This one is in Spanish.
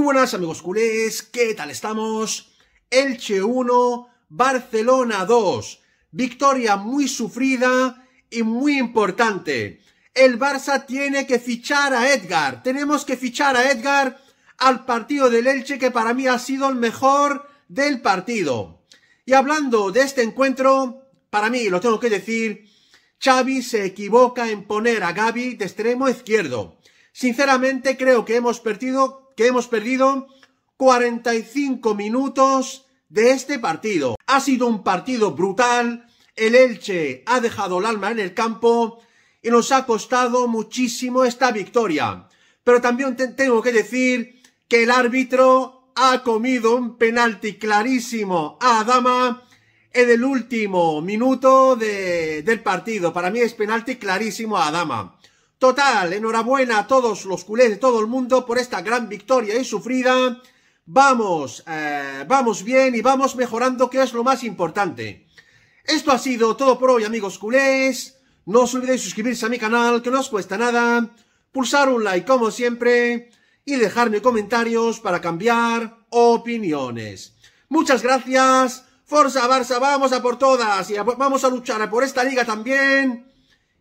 Muy buenas amigos culés, ¿qué tal estamos? Elche 1, Barcelona 2. Victoria muy sufrida y muy importante. El Barça tiene que fichar a Edgar. Tenemos que fichar a Edgar al partido del Elche que para mí ha sido el mejor del partido. Y hablando de este encuentro, para mí lo tengo que decir, Xavi se equivoca en poner a Gaby de extremo izquierdo. Sinceramente creo que hemos perdido que hemos perdido 45 minutos de este partido. Ha sido un partido brutal, el Elche ha dejado el alma en el campo y nos ha costado muchísimo esta victoria. Pero también tengo que decir que el árbitro ha comido un penalti clarísimo a Adama en el último minuto del partido. Para mí es penalti clarísimo a Adama. Total, enhorabuena a todos los culés de todo el mundo por esta gran victoria y sufrida. Vamos, eh, vamos bien y vamos mejorando, que es lo más importante. Esto ha sido todo por hoy, amigos culés. No os olvidéis suscribirse a mi canal, que no os cuesta nada. Pulsar un like, como siempre. Y dejarme comentarios para cambiar opiniones. Muchas gracias. Forza Barça, vamos a por todas. Y vamos a luchar por esta liga también